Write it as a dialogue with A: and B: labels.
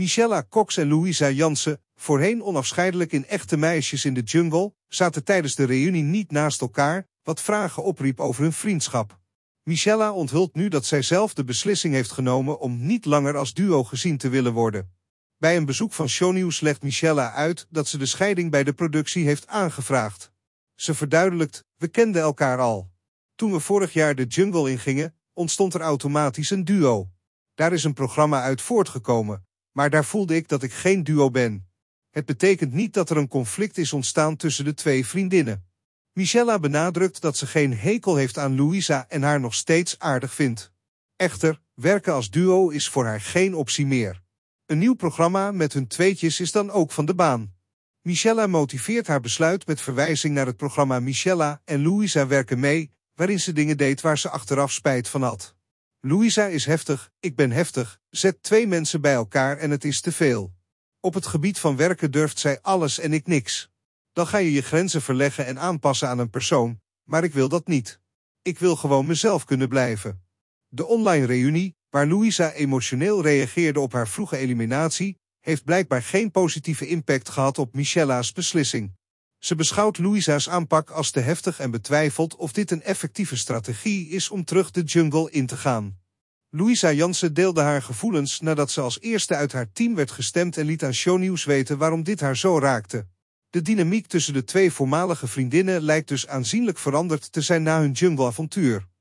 A: Michella Cox en Louisa Jansen, voorheen onafscheidelijk in Echte Meisjes in de Jungle, zaten tijdens de reunie niet naast elkaar, wat vragen opriep over hun vriendschap. Michella onthult nu dat zij zelf de beslissing heeft genomen om niet langer als duo gezien te willen worden. Bij een bezoek van Shownieuws legt Michella uit dat ze de scheiding bij de productie heeft aangevraagd. Ze verduidelijkt, we kenden elkaar al. Toen we vorig jaar de jungle ingingen, ontstond er automatisch een duo. Daar is een programma uit voortgekomen, maar daar voelde ik dat ik geen duo ben. Het betekent niet dat er een conflict is ontstaan tussen de twee vriendinnen. Michella benadrukt dat ze geen hekel heeft aan Louisa en haar nog steeds aardig vindt. Echter, werken als duo is voor haar geen optie meer. Een nieuw programma met hun tweetjes is dan ook van de baan. Michella motiveert haar besluit met verwijzing naar het programma Michella en Louisa werken mee, waarin ze dingen deed waar ze achteraf spijt van had. Louisa is heftig, ik ben heftig, zet twee mensen bij elkaar en het is te veel. Op het gebied van werken durft zij alles en ik niks. Dan ga je je grenzen verleggen en aanpassen aan een persoon, maar ik wil dat niet. Ik wil gewoon mezelf kunnen blijven. De online reunie, waar Louisa emotioneel reageerde op haar vroege eliminatie, heeft blijkbaar geen positieve impact gehad op Michella's beslissing. Ze beschouwt Louisa's aanpak als te heftig en betwijfelt of dit een effectieve strategie is om terug de jungle in te gaan. Louisa Jansen deelde haar gevoelens nadat ze als eerste uit haar team werd gestemd en liet aan Shownieuws weten waarom dit haar zo raakte. De dynamiek tussen de twee voormalige vriendinnen lijkt dus aanzienlijk veranderd te zijn na hun jungleavontuur.